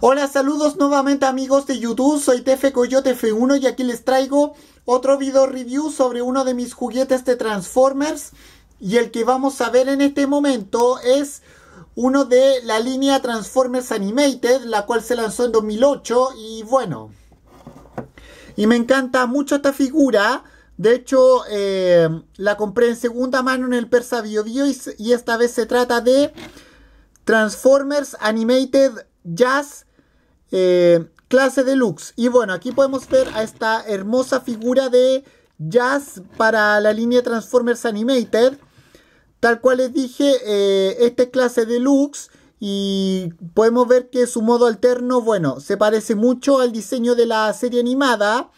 Hola, saludos nuevamente amigos de YouTube, soy Tefe Coyote F1 y aquí les traigo otro video review sobre uno de mis juguetes de Transformers y el que vamos a ver en este momento es uno de la línea Transformers Animated, la cual se lanzó en 2008 y bueno, y me encanta mucho esta figura. De hecho, eh, la compré en segunda mano en el Persa Biodio y, y esta vez se trata de Transformers Animated Jazz eh, Clase Deluxe. Y bueno, aquí podemos ver a esta hermosa figura de Jazz para la línea Transformers Animated. Tal cual les dije, eh, Este esta es Clase Deluxe y podemos ver que su modo alterno, bueno, se parece mucho al diseño de la serie animada.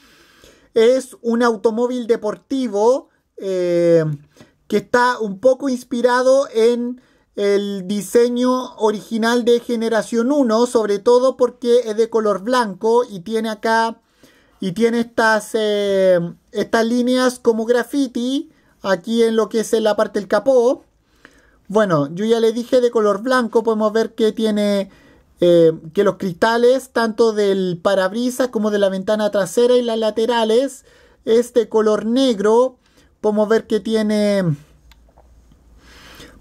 Es un automóvil deportivo eh, que está un poco inspirado en el diseño original de generación 1, sobre todo porque es de color blanco y tiene acá y tiene estas, eh, estas líneas como graffiti aquí en lo que es la parte del capó. Bueno, yo ya le dije de color blanco, podemos ver que tiene eh, que los cristales tanto del parabrisas como de la ventana trasera y las laterales es de color negro. Podemos ver que tiene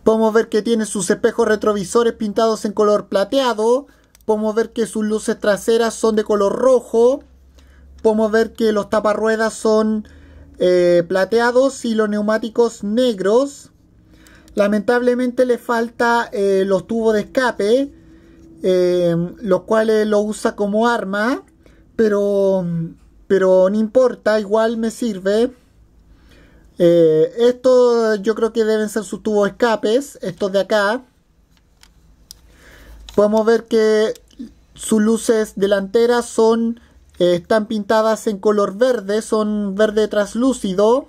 Podemos ver que tiene sus espejos retrovisores pintados en color plateado. Podemos ver que sus luces traseras son de color rojo. Podemos ver que los taparruedas son eh, plateados y los neumáticos negros. Lamentablemente le falta eh, los tubos de escape, eh, los cuales lo usa como arma, pero, pero no importa, igual me sirve. Eh, estos yo creo que deben ser sus tubos escapes, estos de acá. Podemos ver que sus luces delanteras son, eh, están pintadas en color verde, son verde translúcido.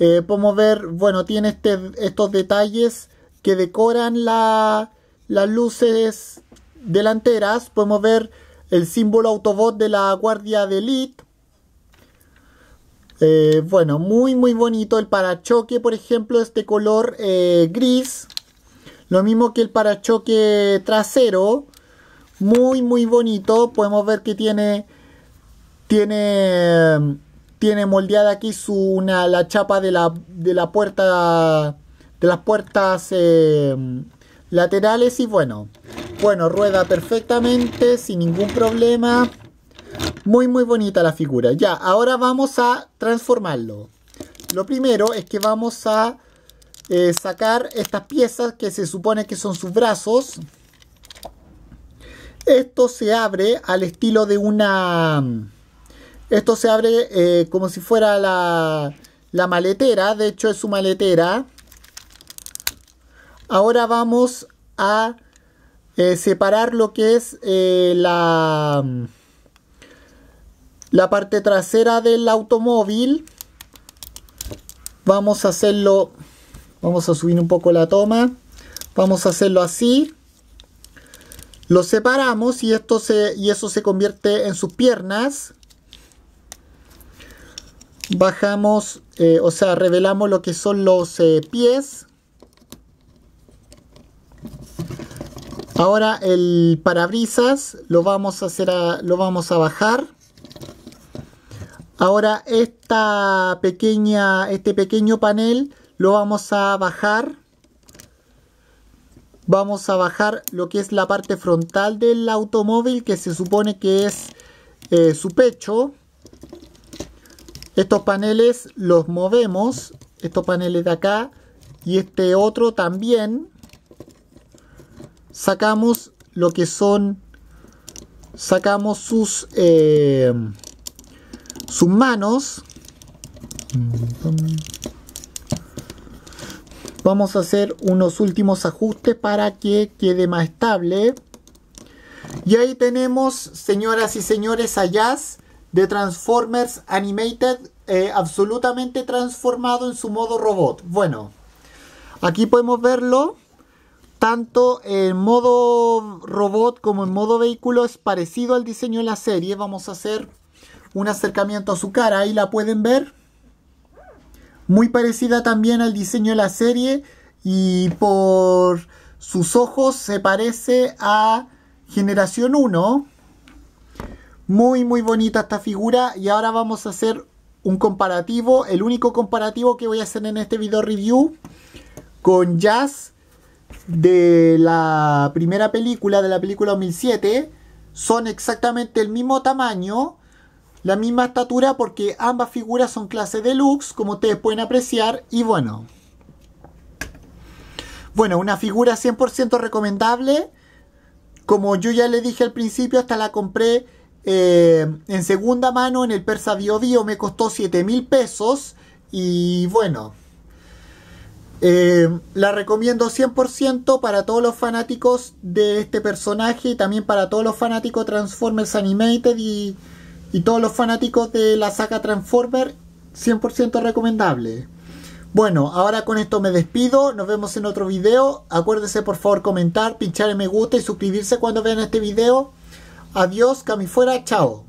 Eh, podemos ver, bueno, tiene este, estos detalles que decoran las luces delanteras. Podemos ver el símbolo Autobot de la Guardia de Elite. Eh, bueno, muy muy bonito el parachoque, por ejemplo, este color eh, gris. Lo mismo que el parachoque trasero. Muy muy bonito. Podemos ver que tiene tiene tiene moldeada aquí la chapa de la puerta de las puertas em, laterales y bueno bueno rueda perfectamente sin ningún problema muy, muy bonita la figura. Ya, ahora vamos a transformarlo. Lo primero es que vamos a eh, sacar estas piezas que se supone que son sus brazos. Esto se abre al estilo de una... Esto se abre eh, como si fuera la, la maletera. De hecho es su maletera. Ahora vamos a eh, separar lo que es la, la parte trasera del automóvil vamos a hacerlo vamos a subir un poco la toma vamos a hacerlo así lo separamos y esto se y eso se convierte en sus piernas bajamos eh, o sea revelamos lo que son los eh, pies ahora el parabrisas lo vamos a hacer lo vamos a bajar Ahora esta pequeña, este pequeño panel lo vamos a bajar. Vamos a bajar lo que es la parte frontal del automóvil que se supone que es eh, su pecho. Estos paneles los movemos, estos paneles de acá y este otro también. Sacamos lo que son, sacamos sus... Eh, sus manos. Vamos a hacer unos últimos ajustes para que quede más estable. Y ahí tenemos, señoras y señores, a Jazz de Transformers Animated eh, absolutamente transformado en su modo robot. Bueno, aquí podemos verlo. Tanto en modo robot como en modo vehículo es parecido al diseño de la serie. Vamos a hacer un acercamiento a su cara. Ahí la pueden ver. Muy parecida también al diseño de la serie y por sus ojos se parece a Generación 1. Muy muy bonita esta figura y ahora vamos a hacer un comparativo, el único comparativo que voy a hacer en este video review con Jazz de la primera película, de la película 2007. Son exactamente el mismo tamaño, la misma estatura porque ambas figuras son clase deluxe, como ustedes pueden apreciar, y bueno. Bueno, una figura 100% recomendable. Como yo ya le dije al principio, hasta la compré eh, en segunda mano en el Persa Bio Bio. Me costó 7 mil pesos. Y bueno, eh, la recomiendo 100% para todos los fanáticos de este personaje y también para todos los fanáticos Transformers Animated y y todos los fanáticos de la saga Transformer 100% recomendable. Bueno, ahora con esto me despido, nos vemos en otro video, Acuérdense por favor comentar, pinchar en me gusta y suscribirse cuando vean este video. Adiós, cami fuera, chao.